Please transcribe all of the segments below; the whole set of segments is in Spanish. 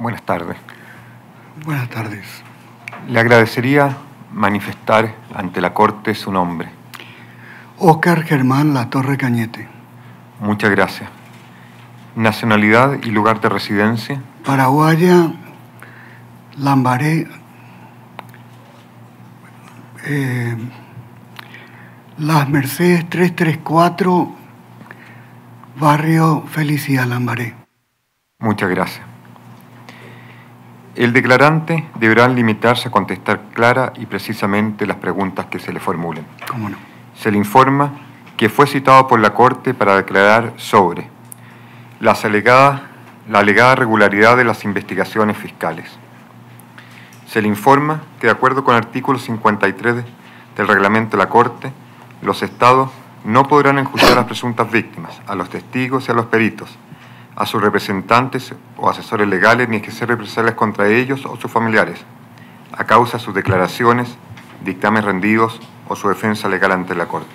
Buenas tardes. Buenas tardes. Le agradecería manifestar ante la Corte su nombre. Oscar Germán La Torre Cañete. Muchas gracias. Nacionalidad y lugar de residencia. Paraguaya, Lambaré, eh, Las Mercedes 334, Barrio Felicidad Lambaré. Muchas gracias. El declarante deberá limitarse a contestar clara y precisamente las preguntas que se le formulen. Se le informa que fue citado por la Corte para declarar sobre la alegada regularidad de las investigaciones fiscales. Se le informa que de acuerdo con el artículo 53 del reglamento de la Corte, los Estados no podrán enjuiciar a las presuntas víctimas, a los testigos y a los peritos, a sus representantes o asesores legales ni que ejercer represalias contra ellos o sus familiares, a causa de sus declaraciones, dictámenes rendidos o su defensa legal ante la Corte.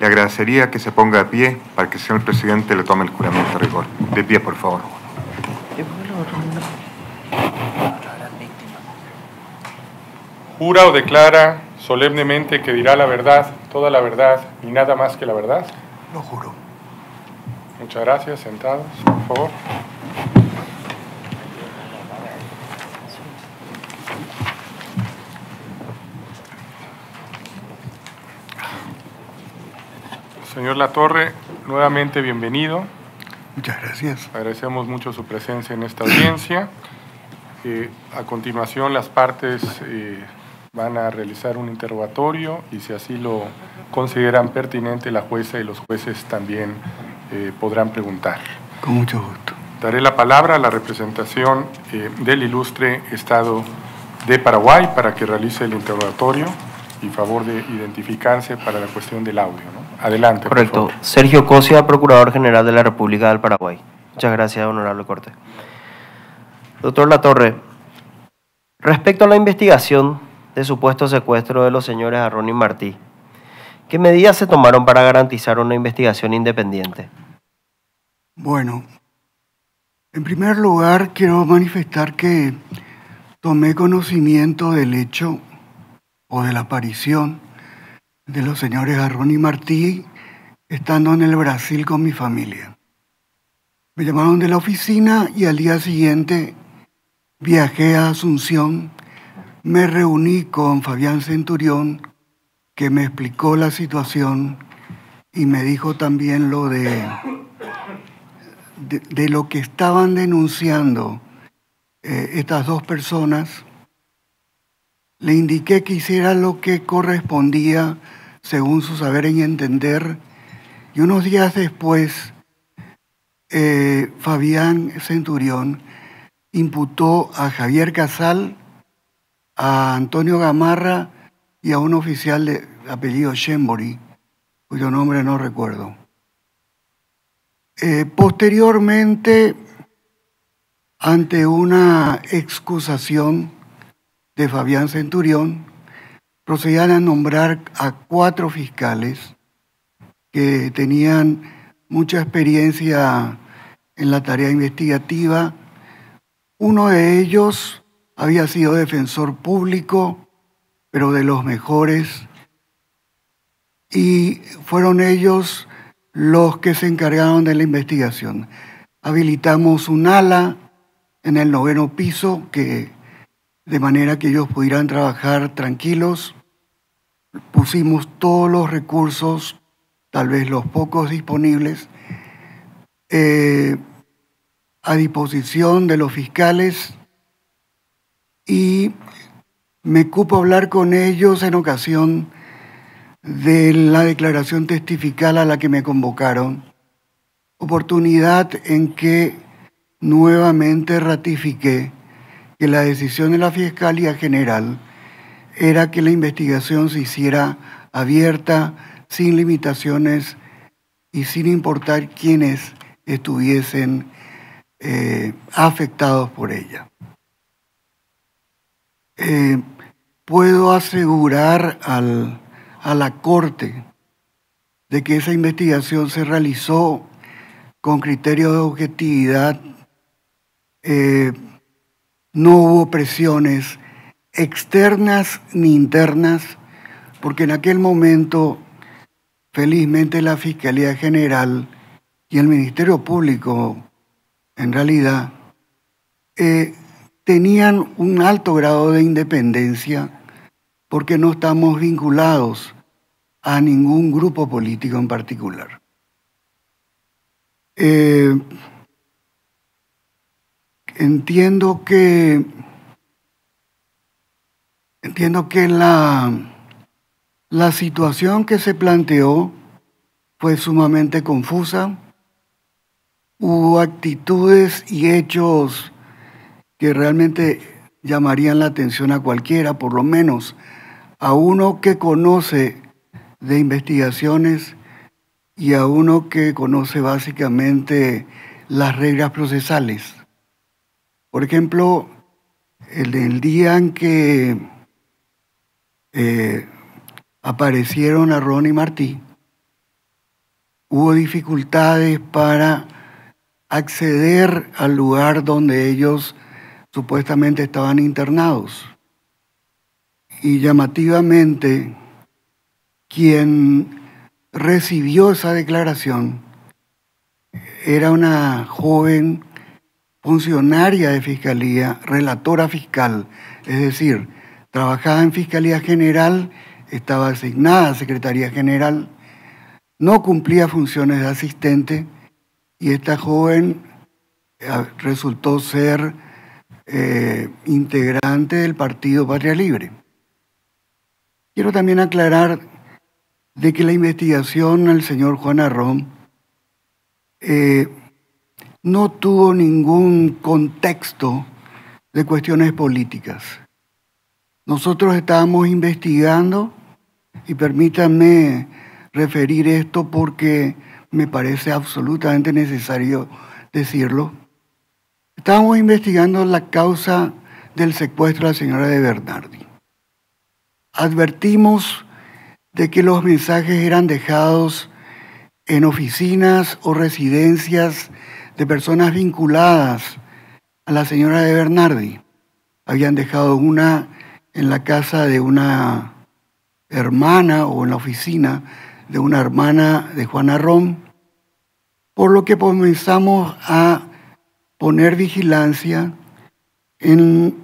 Le agradecería que se ponga de pie para que el señor presidente le tome el juramento de rigor. De pie, por favor. Jura o declara solemnemente que dirá la verdad, toda la verdad y nada más que la verdad. Lo juro. Muchas gracias, sentados, por favor. Señor Latorre, nuevamente bienvenido. Muchas gracias. Agradecemos mucho su presencia en esta audiencia. Eh, a continuación, las partes eh, van a realizar un interrogatorio y si así lo consideran pertinente, la jueza y los jueces también eh, podrán preguntar. Con mucho gusto. Daré la palabra a la representación eh, del ilustre Estado de Paraguay para que realice el interrogatorio y favor de identificarse para la cuestión del audio. Adelante. Correcto. Sergio Cosia, Procurador General de la República del Paraguay. Muchas gracias, honorable Corte. Doctor Latorre, respecto a la investigación de supuesto secuestro de los señores Arrón y Martí, ¿qué medidas se tomaron para garantizar una investigación independiente? Bueno, en primer lugar quiero manifestar que tomé conocimiento del hecho o de la aparición de los señores Arrón y Martí estando en el Brasil con mi familia. Me llamaron de la oficina y al día siguiente viajé a Asunción, me reuní con Fabián Centurión, que me explicó la situación y me dijo también lo de de, lo que estaban denunciando eh, estas dos personas, le indiqué que hiciera lo que correspondía según su saber y entender. Y unos días después, eh, Fabián Centurión imputó a Javier Casal, a Antonio Gamarra y a un oficial de apellido Shembori, cuyo nombre no recuerdo. Eh, posteriormente, ante una excusación de Fabián Centurión, procedían a nombrar a cuatro fiscales que tenían mucha experiencia en la tarea investigativa. Uno de ellos había sido defensor público, pero de los mejores, y fueron ellos los que se encargaron de la investigación. Habilitamos un ala en el noveno piso que de manera que ellos pudieran trabajar tranquilos. Pusimos todos los recursos, tal vez los pocos disponibles, eh, a disposición de los fiscales y me cupo hablar con ellos en ocasión de la declaración testifical a la que me convocaron, oportunidad en que nuevamente ratifiqué que la decisión de la Fiscalía General era que la investigación se hiciera abierta, sin limitaciones y sin importar quiénes estuviesen eh, afectados por ella. Eh, puedo asegurar al a la Corte de que esa investigación se realizó con criterio de objetividad, eh, no hubo presiones externas ni internas, porque en aquel momento, felizmente, la Fiscalía General y el Ministerio Público, en realidad, eh, tenían un alto grado de independencia porque no estamos vinculados a ningún grupo político en particular. Eh, entiendo que entiendo que la, la situación que se planteó fue sumamente confusa. Hubo actitudes y hechos que realmente llamarían la atención a cualquiera, por lo menos a uno que conoce de investigaciones y a uno que conoce básicamente las reglas procesales. Por ejemplo, el, día en que eh, aparecieron a Ron y Martí, hubo dificultades para acceder al lugar donde ellos supuestamente estaban internados y llamativamente quien recibió esa declaración era una joven funcionaria de fiscalía, relatora fiscal, es decir, trabajaba en Fiscalía General, estaba asignada a Secretaría General, no cumplía funciones de asistente y esta joven ah, resultó ser eh, integrante del Partido Patria Libre. Quiero también aclarar de que la investigación al señor Juan Arrón eh, no tuvo ningún contexto de cuestiones políticas. Nosotros estábamos investigando, y permítanme referir esto porque me parece absolutamente necesario decirlo, estábamos investigando la causa del secuestro de la señora de Bernardi. Advertimos de que los mensajes eran dejados en oficinas o residencias de personas vinculadas a la señora de Bernardi. Habían dejado una en la casa de una hermana o en la oficina de una hermana de Juana Rom, por lo que comenzamos a poner vigilancia en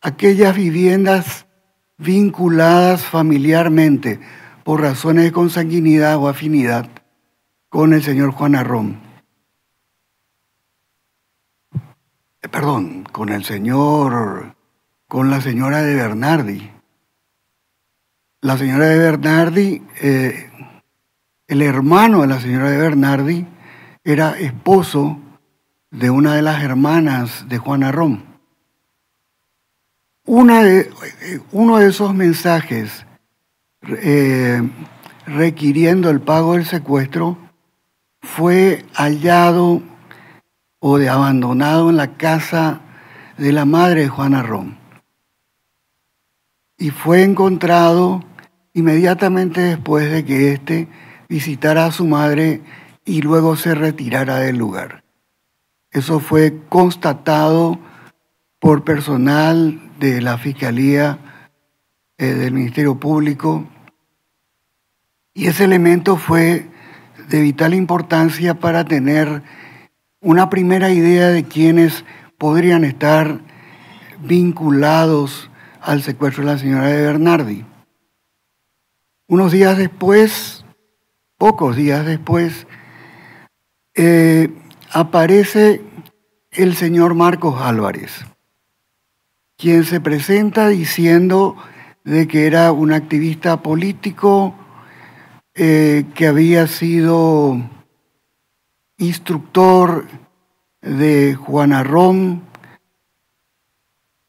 aquellas viviendas vinculadas familiarmente por razones de consanguinidad o afinidad con el señor Juan Arrón. Eh, perdón, con el señor, con la señora de Bernardi. La señora de Bernardi, eh, el hermano de la señora de Bernardi, era esposo de una de las hermanas de Juan Arrón. Una de, uno de esos mensajes eh, requiriendo el pago del secuestro fue hallado o de abandonado en la casa de la madre de Juana Rom y fue encontrado inmediatamente después de que éste visitara a su madre y luego se retirara del lugar. Eso fue constatado por personal de la Fiscalía, eh, del Ministerio Público. Y ese elemento fue de vital importancia para tener una primera idea de quienes podrían estar vinculados al secuestro de la señora de Bernardi. Unos días después, pocos días después, eh, aparece el señor Marcos Álvarez quien se presenta diciendo de que era un activista político, eh, que había sido instructor de Juan Arrón,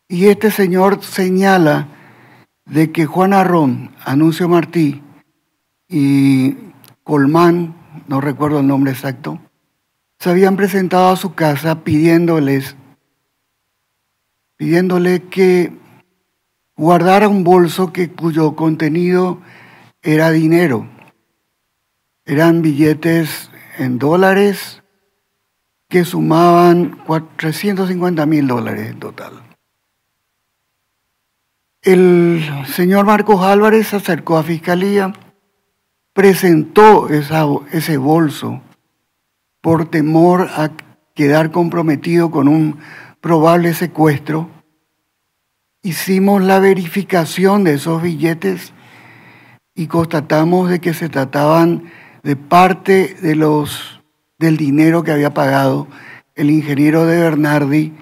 y este señor señala de que Juan Arrón, Anuncio Martí y Colmán, no recuerdo el nombre exacto, se habían presentado a su casa pidiéndoles pidiéndole que guardara un bolso que, cuyo contenido era dinero. Eran billetes en dólares que sumaban 350 mil dólares en total. El señor Marcos Álvarez se acercó a Fiscalía, presentó esa, ese bolso por temor a quedar comprometido con un probable secuestro, hicimos la verificación de esos billetes y constatamos de que se trataban de parte de los, del dinero que había pagado el ingeniero de Bernardi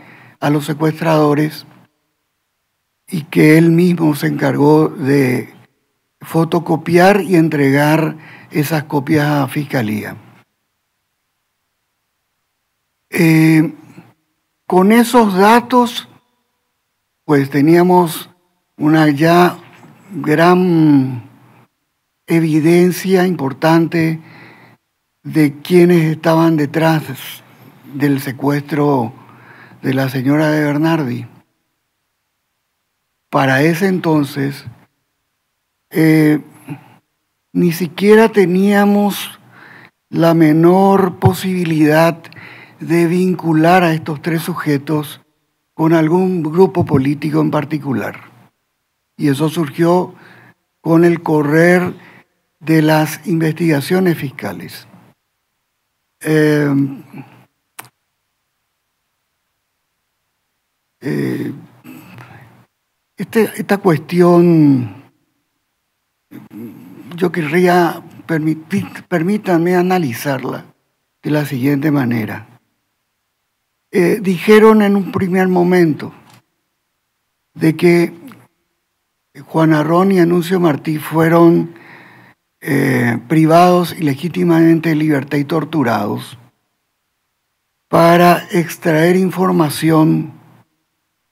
a los secuestradores y que él mismo se encargó de fotocopiar y entregar esas copias a la fiscalía. Eh, con esos datos, pues teníamos una ya gran evidencia importante de quienes estaban detrás del secuestro de la señora de Bernardi. Para ese entonces, eh, ni siquiera teníamos la menor posibilidad de vincular a estos tres sujetos con algún grupo político en particular. Y eso surgió con el correr de las investigaciones fiscales. Eh, eh, este, esta cuestión, yo querría, permítanme analizarla de la siguiente manera. Eh, dijeron en un primer momento de que Juan Arrón y Anuncio Martí fueron eh, privados ilegítimamente de libertad y torturados para extraer información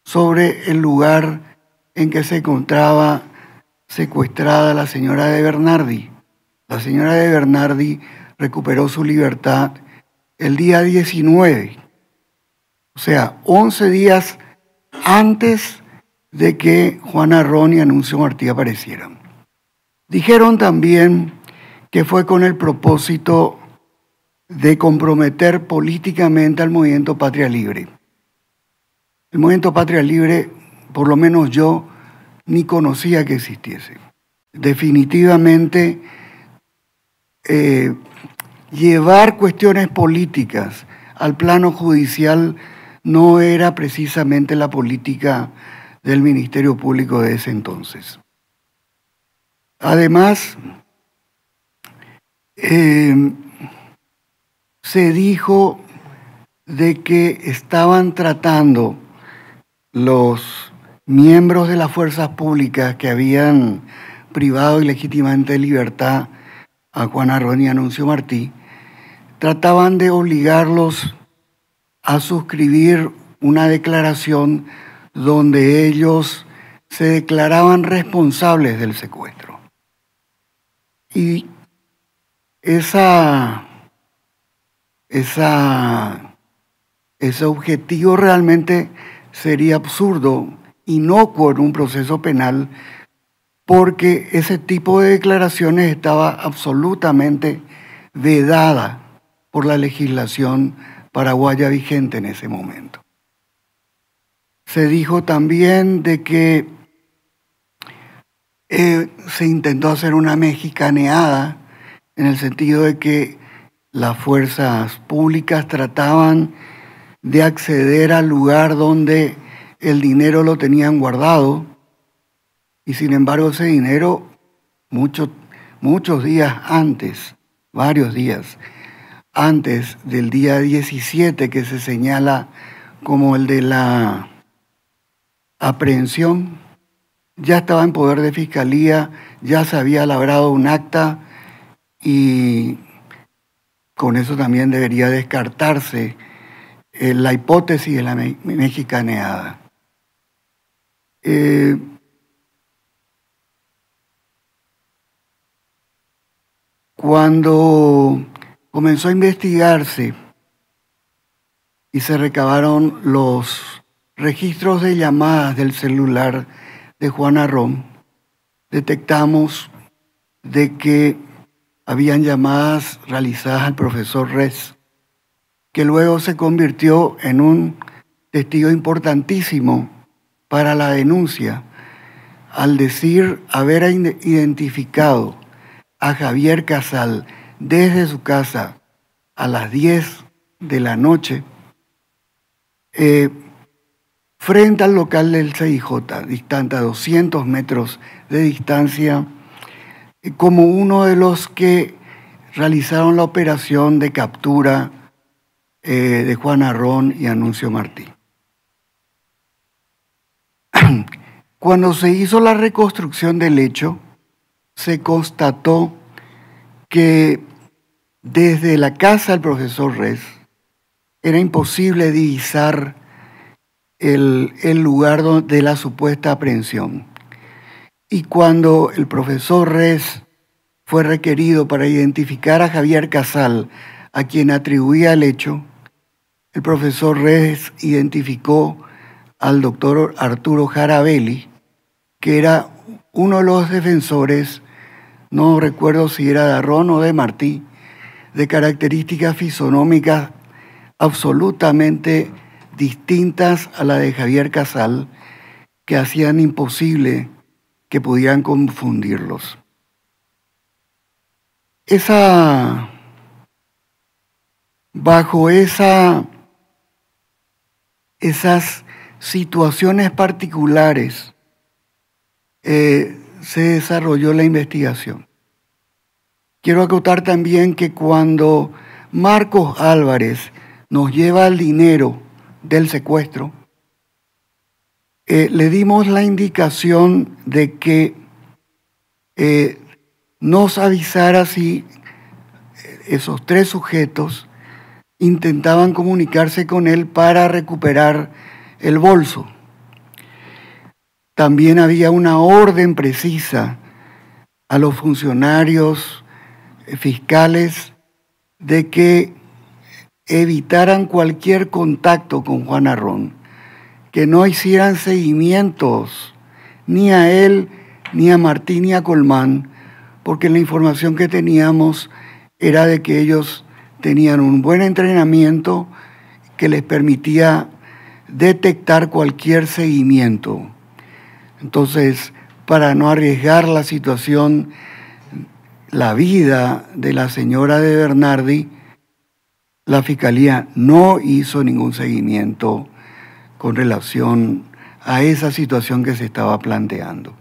sobre el lugar en que se encontraba secuestrada la señora de Bernardi. La señora de Bernardi recuperó su libertad el día 19 o sea, 11 días antes de que Juana Ron y Anuncio Martí aparecieran. Dijeron también que fue con el propósito de comprometer políticamente al movimiento Patria Libre. El movimiento Patria Libre, por lo menos yo, ni conocía que existiese. Definitivamente, eh, llevar cuestiones políticas al plano judicial no era precisamente la política del Ministerio Público de ese entonces. Además, eh, se dijo de que estaban tratando los miembros de las fuerzas públicas que habían privado ilegítimamente de libertad a Juan Arrón y Anuncio Martí, trataban de obligarlos a suscribir una declaración donde ellos se declaraban responsables del secuestro. Y esa, esa, ese objetivo realmente sería absurdo, inocuo en un proceso penal, porque ese tipo de declaraciones estaba absolutamente vedada por la legislación paraguaya vigente en ese momento. Se dijo también de que eh, se intentó hacer una mexicaneada en el sentido de que las fuerzas públicas trataban de acceder al lugar donde el dinero lo tenían guardado y sin embargo ese dinero muchos días antes, varios días, antes del día 17 que se señala como el de la aprehensión, ya estaba en poder de fiscalía, ya se había labrado un acta y con eso también debería descartarse eh, la hipótesis de la mexicaneada. Eh, cuando comenzó a investigarse y se recabaron los registros de llamadas del celular de Juana Rom, detectamos de que habían llamadas realizadas al profesor Res, que luego se convirtió en un testigo importantísimo para la denuncia, al decir haber identificado a Javier Casal, desde su casa a las 10 de la noche eh, frente al local del CIJ, distante a 200 metros de distancia, eh, como uno de los que realizaron la operación de captura eh, de Juan Arrón y Anuncio Martí. Cuando se hizo la reconstrucción del hecho, se constató que desde la casa del profesor Res era imposible divisar el, lugar de la supuesta aprehensión. Y cuando el profesor Res fue requerido para identificar a Javier Casal, a quien atribuía el hecho, el profesor Rez identificó al doctor Arturo Jarabelli, que era uno de los defensores, no recuerdo si era de Arrón o de Martí, de características fisonómicas absolutamente distintas a la de Javier Casal, que hacían imposible que pudieran confundirlos. Esa, bajo esa, esas situaciones particulares eh, se desarrolló la investigación. Quiero acotar también que cuando Marcos Álvarez nos lleva el dinero del secuestro, eh, le dimos la indicación de que eh, nos avisara si eh, esos tres sujetos intentaban comunicarse con él para recuperar el bolso. También había una orden precisa a los funcionarios fiscales de que evitaran cualquier contacto con Juan Arrón, que no hicieran seguimientos ni a él, ni a Martín, ni a Colmán, porque la información que teníamos era de que ellos tenían un buen entrenamiento que les permitía detectar cualquier seguimiento. Entonces, para no arriesgar la situación la vida de la señora de Bernardi, la Fiscalía no hizo ningún seguimiento con relación a esa situación que se estaba planteando.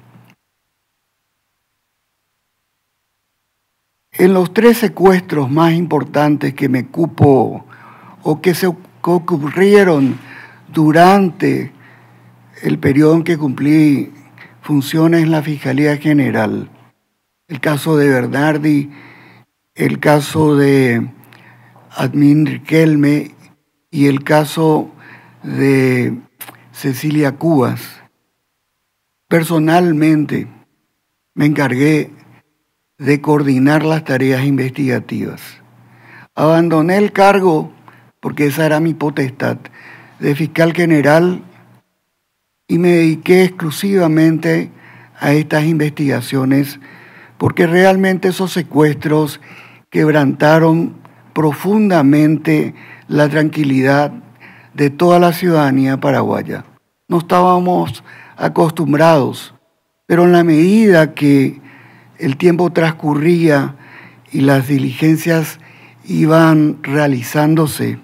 En los tres secuestros más importantes que me cupo o que se ocurrieron durante el periodo en que cumplí funciones en la Fiscalía General, el caso de Bernardi, el caso de Admin Riquelme y el caso de Cecilia Cubas. Personalmente me encargué de coordinar las tareas investigativas. Abandoné el cargo porque esa era mi potestad de fiscal general y me dediqué exclusivamente a estas investigaciones porque realmente esos secuestros quebrantaron profundamente la tranquilidad de toda la ciudadanía paraguaya. No estábamos acostumbrados, pero en la medida que el tiempo transcurría y las diligencias iban realizándose,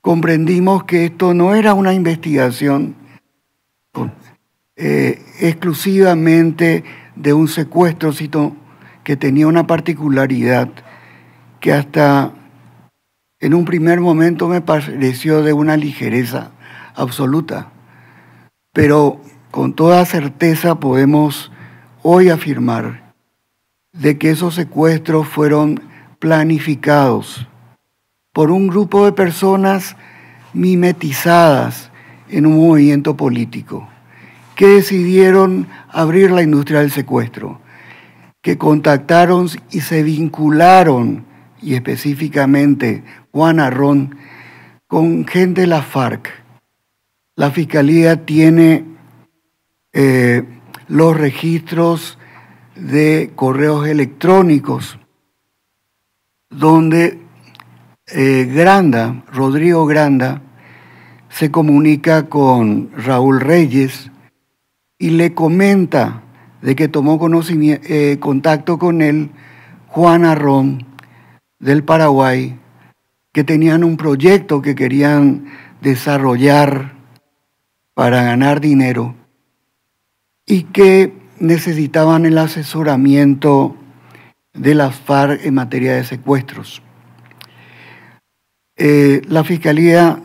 comprendimos que esto no era una investigación eh, exclusivamente de un secuestro, que tenía una particularidad que hasta en un primer momento me pareció de una ligereza absoluta. Pero con toda certeza podemos hoy afirmar de que esos secuestros fueron planificados por un grupo de personas mimetizadas en un movimiento político que decidieron abrir la industria del secuestro, que contactaron y se vincularon, y específicamente Juan Arrón, con gente de la FARC. La Fiscalía tiene eh, los registros de correos electrónicos donde eh, Granda, Rodrigo Granda, se comunica con Raúl Reyes, y le comenta de que tomó conocimiento, eh, contacto con él Juan Arrón del Paraguay, que tenían un proyecto que querían desarrollar para ganar dinero y que necesitaban el asesoramiento de la FARC en materia de secuestros. Eh, la Fiscalía,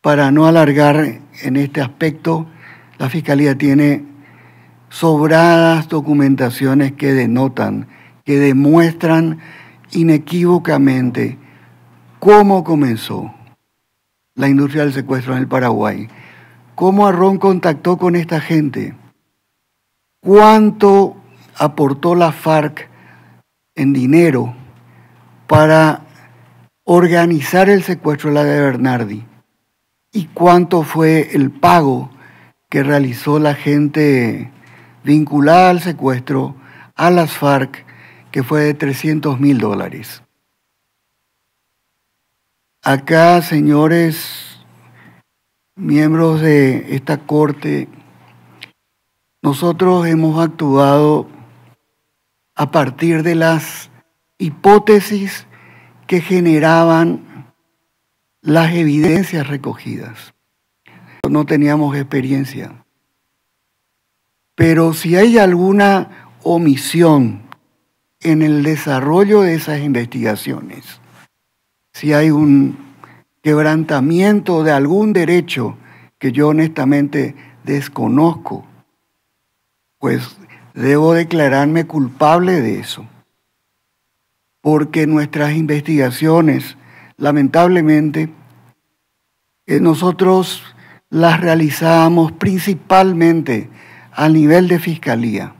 para no alargar en este aspecto, la Fiscalía tiene sobradas documentaciones que denotan, que demuestran inequívocamente cómo comenzó la industria del secuestro en el Paraguay, cómo Arrón contactó con esta gente, cuánto aportó la FARC en dinero para organizar el secuestro de la de Bernardi y cuánto fue el pago que realizó la gente vinculada al secuestro a las FARC, que fue de 300 mil dólares. Acá, señores, miembros de esta corte, nosotros hemos actuado a partir de las hipótesis que generaban las evidencias recogidas no teníamos experiencia. Pero si hay alguna omisión en el desarrollo de esas investigaciones, si hay un quebrantamiento de algún derecho que yo honestamente desconozco, pues debo declararme culpable de eso, porque nuestras investigaciones, lamentablemente, eh, nosotros las realizábamos principalmente a nivel de fiscalía.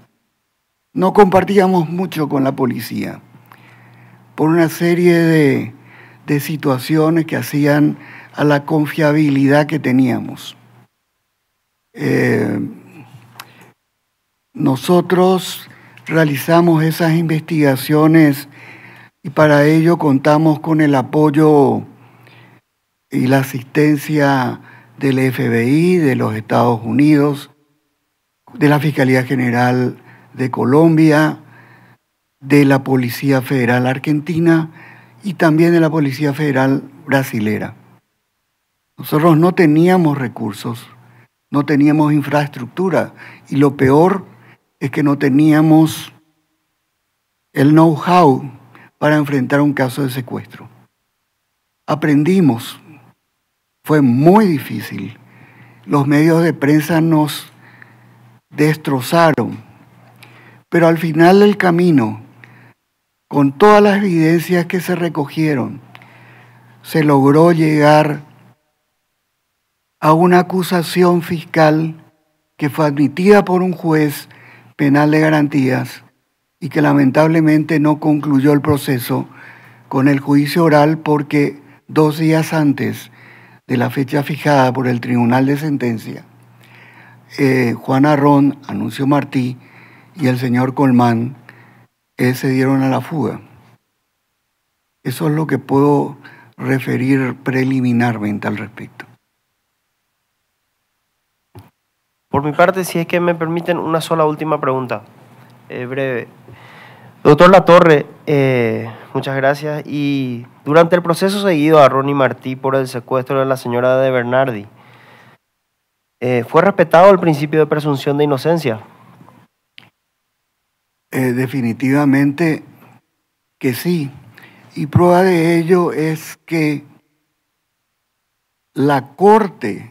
No compartíamos mucho con la policía por una serie de, situaciones que hacían a la confiabilidad que teníamos. Eh, nosotros realizamos esas investigaciones y para ello contamos con el apoyo y la asistencia del FBI de los Estados Unidos, de la Fiscalía General de Colombia, de la Policía Federal Argentina y también de la Policía Federal Brasilera. Nosotros no teníamos recursos, no teníamos infraestructura y lo peor es que no teníamos el know-how para enfrentar un caso de secuestro. Aprendimos fue muy difícil. Los medios de prensa nos destrozaron. Pero al final del camino, con todas las evidencias que se recogieron, se logró llegar a una acusación fiscal que fue admitida por un juez penal de garantías y que lamentablemente no concluyó el proceso con el juicio oral porque dos días antes de la fecha fijada por el Tribunal de Sentencia, eh, Juan Arrón, Anuncio Martí y el señor Colmán eh, se dieron a la fuga. Eso es lo que puedo referir preliminarmente al respecto. Por mi parte, si es que me permiten, una sola última pregunta, eh, breve. Doctor Latorre, eh, muchas gracias. Y durante el proceso seguido a Ronnie Martí por el secuestro de la señora de Bernardi, eh, ¿fue respetado el principio de presunción de inocencia? Eh, definitivamente que sí. Y prueba de ello es que la Corte,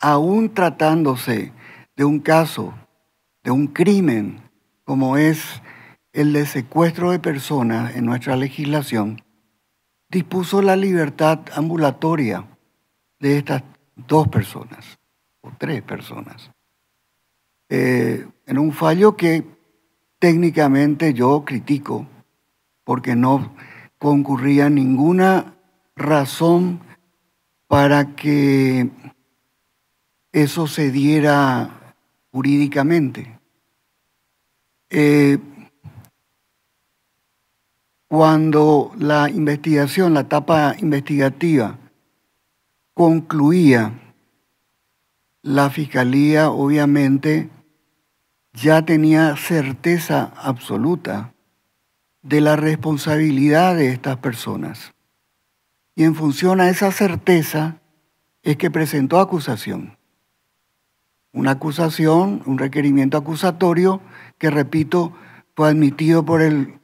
aún tratándose de un caso, de un crimen como es el de secuestro de personas en nuestra legislación dispuso la libertad ambulatoria de estas dos personas o tres personas. Eh, en un fallo que técnicamente yo critico porque no concurría ninguna razón para que eso se diera jurídicamente. Eh, cuando la investigación, la etapa investigativa concluía, la fiscalía obviamente ya tenía certeza absoluta de la responsabilidad de estas personas. Y en función a esa certeza es que presentó acusación. Una acusación, un requerimiento acusatorio que, repito, fue admitido por el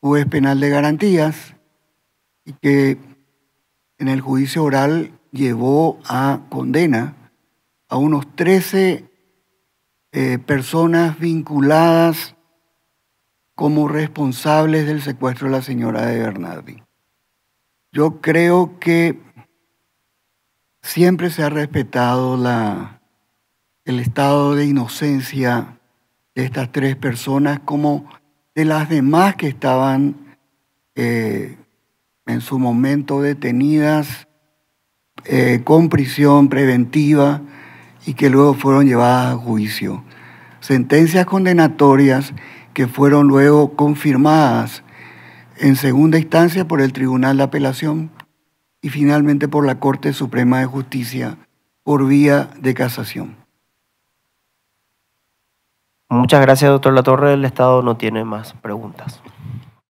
juez penal de garantías y que en el juicio oral llevó a condena a unos 13 eh, personas vinculadas como responsables del secuestro de la señora de Bernardi. Yo creo que siempre se ha respetado la, el estado de inocencia de estas tres personas como de las demás que estaban eh, en su momento detenidas eh, con prisión preventiva y que luego fueron llevadas a juicio. Sentencias condenatorias que fueron luego confirmadas en segunda instancia por el Tribunal de Apelación y finalmente por la Corte Suprema de Justicia por vía de casación. Muchas gracias, doctor Torre. El Estado no tiene más preguntas.